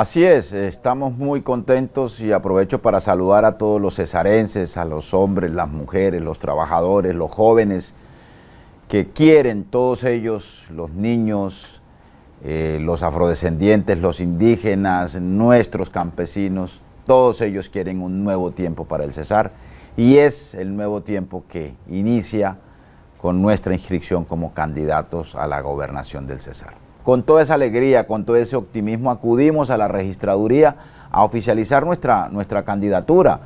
Así es, estamos muy contentos y aprovecho para saludar a todos los cesarenses, a los hombres, las mujeres, los trabajadores, los jóvenes que quieren, todos ellos, los niños, eh, los afrodescendientes, los indígenas, nuestros campesinos, todos ellos quieren un nuevo tiempo para el Cesar y es el nuevo tiempo que inicia con nuestra inscripción como candidatos a la gobernación del Cesar. Con toda esa alegría, con todo ese optimismo, acudimos a la registraduría a oficializar nuestra, nuestra candidatura,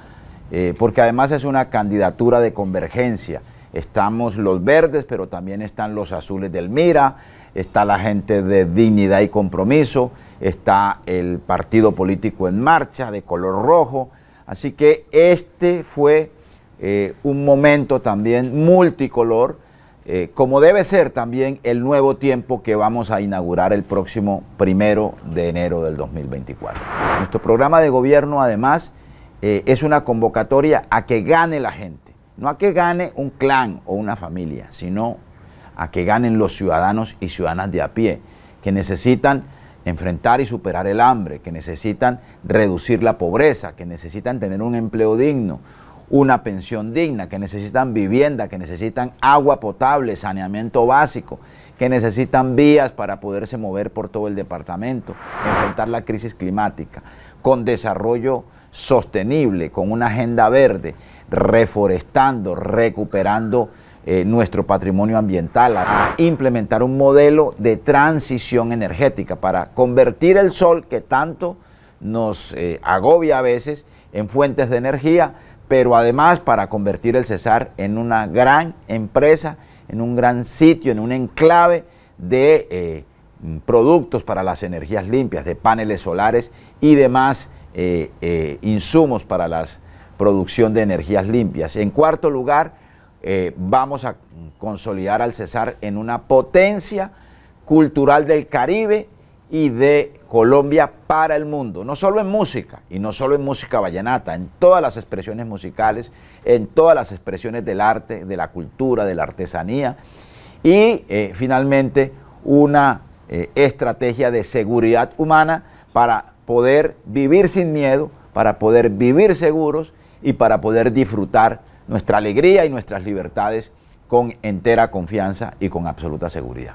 eh, porque además es una candidatura de convergencia. Estamos los verdes, pero también están los azules del Mira, está la gente de Dignidad y Compromiso, está el Partido Político en Marcha de color rojo. Así que este fue eh, un momento también multicolor eh, como debe ser también el nuevo tiempo que vamos a inaugurar el próximo primero de enero del 2024. Nuestro programa de gobierno, además, eh, es una convocatoria a que gane la gente, no a que gane un clan o una familia, sino a que ganen los ciudadanos y ciudadanas de a pie, que necesitan enfrentar y superar el hambre, que necesitan reducir la pobreza, que necesitan tener un empleo digno, una pensión digna, que necesitan vivienda, que necesitan agua potable, saneamiento básico, que necesitan vías para poderse mover por todo el departamento, enfrentar la crisis climática, con desarrollo sostenible, con una agenda verde, reforestando, recuperando eh, nuestro patrimonio ambiental, implementar un modelo de transición energética para convertir el sol que tanto nos eh, agobia a veces en fuentes de energía pero además para convertir el Cesar en una gran empresa, en un gran sitio, en un enclave de eh, productos para las energías limpias, de paneles solares y demás eh, eh, insumos para la producción de energías limpias. En cuarto lugar, vamos a consolidar al Cesar en una potencia cultural del Caribe y de Colombia para el mundo, no solo en música, y no solo en música vallenata, en todas las expresiones musicales, en todas las expresiones del arte, de la cultura, de la artesanía, y eh, finalmente una eh, estrategia de seguridad humana para poder vivir sin miedo, para poder vivir seguros y para poder disfrutar nuestra alegría y nuestras libertades con entera confianza y con absoluta seguridad.